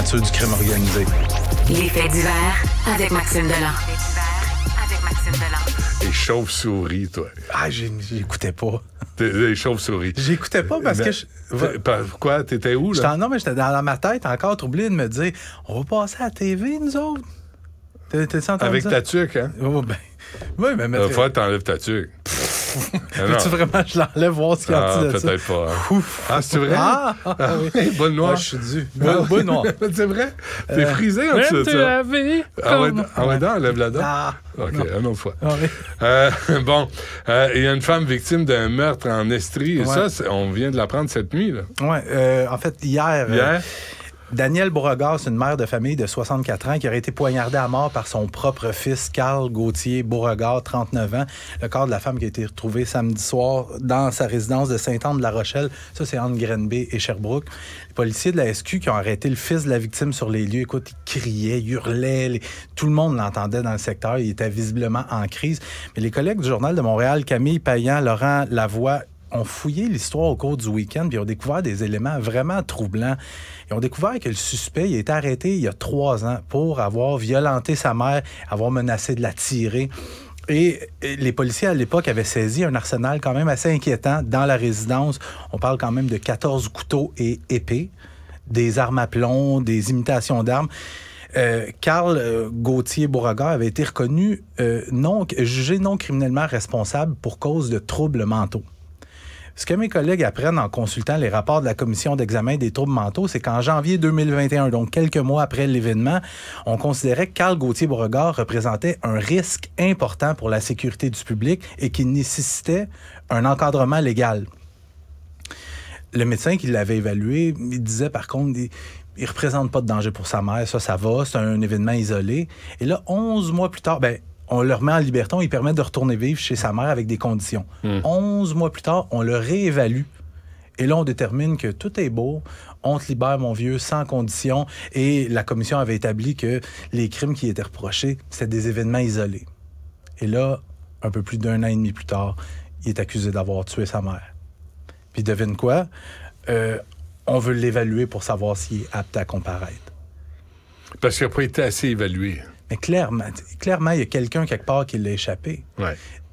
nature du crime organisé. L'effet d'hiver avec Maxime Delan. Les chauves-souris, toi. Ah, j'écoutais pas. Les chauves-souris. J'écoutais pas parce que. Je... Pourquoi? T'étais où, là? Non, mais j'étais dans ma tête encore troublé de me dire on va passer à la TV, nous autres. T'es, ça? Avec ta tuque, hein? Oh, ben... Oui, mais. Une euh, fois, t'enlèves ta tuque peux tu vraiment je l'enlève voir ce qu'il y a ah, de Peut-être pas. Hein. Ouf. Ah, c'est vrai? Ah, ah bonne noire. je suis dû. Ah bonne, c'est vrai? T'es euh, frisé en dessous de ça. En ouais, ah ouais, ah enlève la dent. Ah. OK, une autre fois. Euh, bon, euh, il y a une femme victime d'un meurtre en Estrie. Et ça, on vient de l'apprendre cette nuit. Oui, euh, en fait, hier. Hier? Daniel Beauregard, c'est une mère de famille de 64 ans qui aurait été poignardée à mort par son propre fils, Carl Gauthier Beauregard, 39 ans. Le corps de la femme qui a été retrouvé samedi soir dans sa résidence de saint anne de la rochelle Ça, c'est entre Grenby et Sherbrooke. Les policiers de la SQ qui ont arrêté le fils de la victime sur les lieux, écoute, ils criait, hurlaient, Tout le monde l'entendait dans le secteur. Il était visiblement en crise. Mais les collègues du Journal de Montréal, Camille Payan, Laurent Lavoie ont fouillé l'histoire au cours du week-end, puis ont découvert des éléments vraiment troublants. Ils ont découvert que le suspect a été arrêté il y a trois ans pour avoir violenté sa mère, avoir menacé de la tirer. Et les policiers à l'époque avaient saisi un arsenal quand même assez inquiétant dans la résidence. On parle quand même de 14 couteaux et épées, des armes à plomb, des imitations d'armes. Euh, Carl euh, Gauthier Beauregard avait été reconnu euh, non, jugé non criminellement responsable pour cause de troubles mentaux. Ce que mes collègues apprennent en consultant les rapports de la commission d'examen des troubles mentaux, c'est qu'en janvier 2021, donc quelques mois après l'événement, on considérait que Carl Gauthier-Beauregard représentait un risque important pour la sécurité du public et qu'il nécessitait un encadrement légal. Le médecin qui l'avait évalué, disait par contre, il, il représente pas de danger pour sa mère, ça, ça va, c'est un événement isolé. Et là, 11 mois plus tard, ben, on le remet en liberté, on lui permet de retourner vivre chez sa mère avec des conditions. Hmm. Onze mois plus tard, on le réévalue. Et là, on détermine que tout est beau, on te libère, mon vieux, sans condition. Et la commission avait établi que les crimes qui étaient reprochés, c'était des événements isolés. Et là, un peu plus d'un an et demi plus tard, il est accusé d'avoir tué sa mère. Puis devine quoi? Euh, on veut l'évaluer pour savoir s'il est apte à comparaître. Parce qu'il n'a pas été assez évalué. Mais clairement, il y a quelqu'un quelque part qui l'a échappé.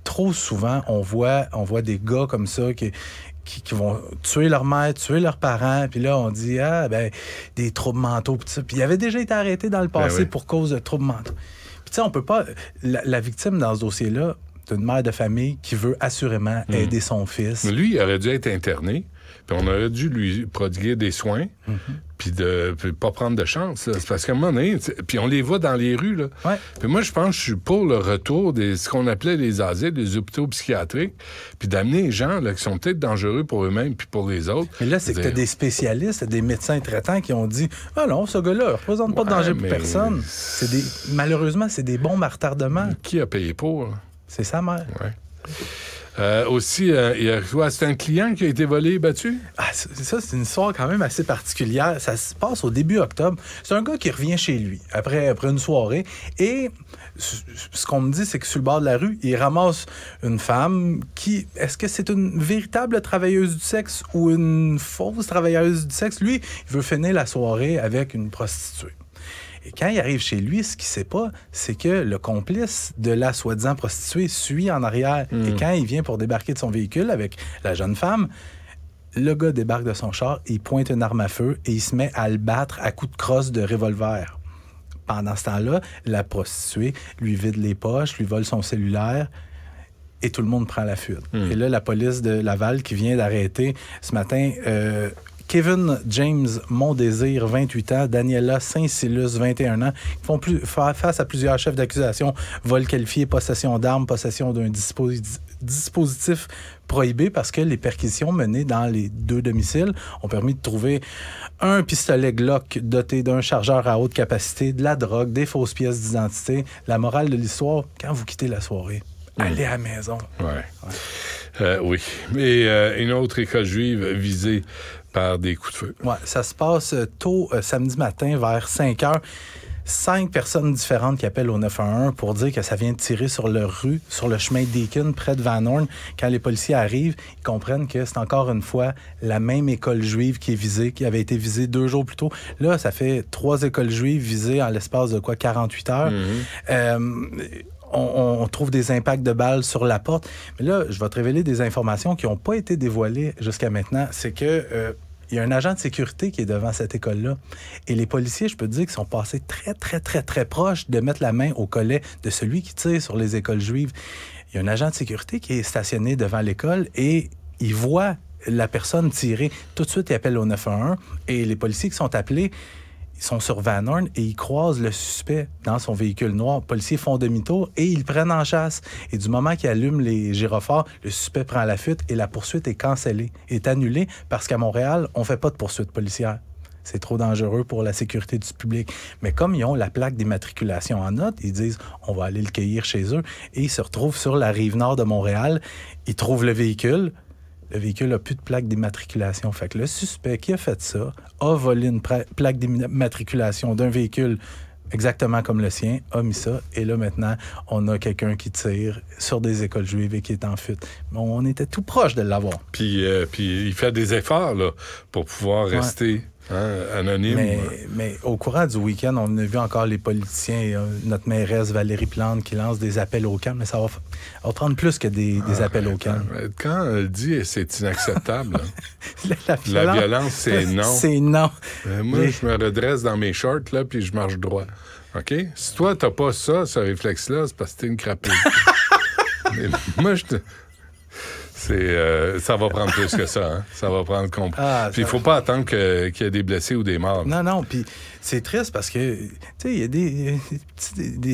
Trop souvent, on voit, on voit des gars comme ça qui, qui, vont tuer leur mère, tuer leurs parents, puis là, on dit, ah, ben, des troubles mentaux, puis Puis il avait déjà été arrêté dans le ben passé pour cause de troubles mentaux. Puis tu sais, on peut pas... La, victime dans ce dossier-là, c'est une mère de famille qui veut assurément hmm. aider son fils. Lui, il aurait dû être interné, puis on aurait dû lui prodiguer des soins, mm-hmm de ne pas prendre de chance. parce qu'à un moment donné, puis on les voit dans les rues. Là. Puis moi, je pense que je suis pour le retour de ce qu'on appelait les asiles, les hôpitaux psychiatriques, puis d'amener les gens là, qui sont peut-être dangereux pour eux-mêmes puis pour les autres. Mais là, c'est que tu as des spécialistes, des médecins traitants qui ont dit Ah non, ce gars-là ne représente pas de danger pour personne. Des... Malheureusement, c'est des bons à retardement. Qui a payé pour? C'est sa mère. Euh, aussi, euh, il y a C'est un client qui a été volé et battu? Ah, ça, c'est une histoire quand même assez particulière. Ça se passe au début octobre. C'est un gars qui revient chez lui après, après une soirée et ce qu'on me dit, c'est que sur le bord de la rue, il ramasse une femme qui, est-ce que c'est une véritable travailleuse du sexe ou une fausse travailleuse du sexe? Lui, il veut finir la soirée avec une prostituée. Et quand il arrive chez lui, ce qu'il sait pas, c'est que le complice de la soi-disant prostituée suit en arrière. Et hmm. quand il vient pour débarquer de son véhicule avec la jeune femme, le gars débarque de son char, il pointe une arme à feu et il se met à le battre à coups de crosse de revolver. Pendant ce temps-là, la prostituée lui vide les poches, lui vole son cellulaire et tout le monde prend la fuite. Hmm. Et là, la police de Laval qui vient d'arrêter ce matin euh, Kevin James Mondésir, 28 ans, Daniela Saint-Silus, 21 ans, qui font plus, face à plusieurs chefs d'accusation, vol qualifié, possession d'armes, possession d'un dispositif prohibé parce que les perquisitions menées dans les deux domiciles ont permis de trouver un pistolet Glock doté d'un chargeur à haute capacité, de la drogue, des fausses pièces d'identité. La morale de l'histoire, quand vous quittez la soirée, mm. allez à la maison. Euh, oui. mais euh, une autre école juive visée des coups de feu. Ouais, ça se passe euh, tôt euh, samedi matin vers 5 heures. Cinq personnes différentes qui appellent au 911 pour dire que ça vient de tirer sur leur rue, sur le chemin Deakin près de Van Horn. Quand les policiers arrivent, ils comprennent que c'est encore une fois la même école juive qui est visée, qui avait été visée deux jours plus tôt. Là, ça fait trois écoles juives visées en l'espace de quoi 48 heures. Mm-hmm. Euh, on, trouve des impacts de balles sur la porte. Mais là, je vais te révéler des informations qui n'ont pas été dévoilées jusqu'à maintenant. C'est que il y a un agent de sécurité qui est devant cette école-là. Et les policiers, je peux te dire qu'ils sont passés très, très, très, très proches de mettre la main au collet de celui qui tire sur les écoles juives. Il y a un agent de sécurité qui est stationné devant l'école et il voit la personne tirer. Tout de suite, il appelle au 911 et les policiers qui sont appelés, ils sont sur Van Horn et ils croisent le suspect dans son véhicule noir. Les policiers font demi-tour et ils prennent en chasse. Et du moment qu'ils allument les gyrophares, le suspect prend la fuite et la poursuite est cancellée, est annulée parce qu'à Montréal, on ne fait pas de poursuite policière. C'est trop dangereux pour la sécurité du public. Mais comme ils ont la plaque d'immatriculation en note, ils disent on va aller le cueillir chez eux et ils se retrouvent sur la rive nord de Montréal. Ils trouvent le véhicule, le véhicule n'a plus de plaque d'immatriculation. Fait que le suspect qui a fait ça a volé une plaque d'immatriculation d'un véhicule exactement comme le sien, a mis ça. Et là, maintenant, on a quelqu'un qui tire sur des écoles juives et qui est en fuite. on était tout proche de l'avoir. Puis, euh, puis il fait des efforts pour pouvoir rester Hein, anonyme. Mais, au courant du week-end, on a vu encore les politiciens, euh, notre mairesse Valérie Plante qui lance des appels au calme, mais ça va, prendre plus que des, ah, appels au calme. Quand elle dit c'est inacceptable, la, violence, c'est non. C'est non. Ben, moi, je me redresse dans mes shorts, là, puis je marche droit. OK? Si toi, t'as pas ça, ce réflexe-là, c'est parce que t'es une crapule. moi, je te... C'est, euh, ça va prendre plus que ça. Hein? Ça va prendre compte ah, puis il faut pas attendre qu'il y ait des blessés ou des morts. Non, non. Puis c'est triste parce que, tu sais, il y a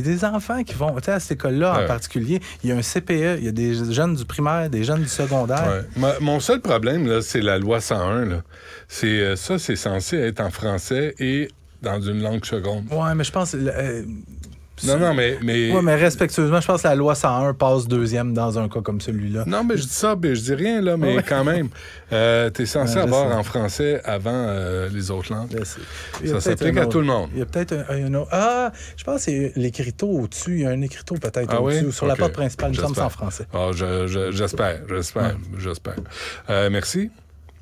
des, enfants qui vont, à cette école-là en particulier, il y a un CPE, il y a des jeunes du primaire, des jeunes du secondaire. mon seul problème, c'est la loi 101. Là. C'est, euh, ça, c'est censé être en français et dans une langue seconde. Oui, mais je pense. Euh, non, non, mais. mais... Oui, mais respectueusement, je pense que la loi 101 passe deuxième dans un cas comme celui-là. Non, mais je dis ça, je dis rien, là, mais quand même, euh, tu es censé avoir en français avant euh, les autres langues. Ça s'applique à tout le monde. Il y a peut-être un, autre. Ah, je pense que c'est l'écriteau au-dessus. Il y a un écriteau peut-être ah au-dessus, sur la porte principale, il me semble, en français. Ah, j'espère, j'espère, j'espère. Euh, merci.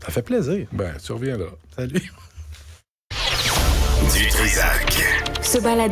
Ça fait plaisir. Ben, tu reviens là. Salut. Du Trisac. balade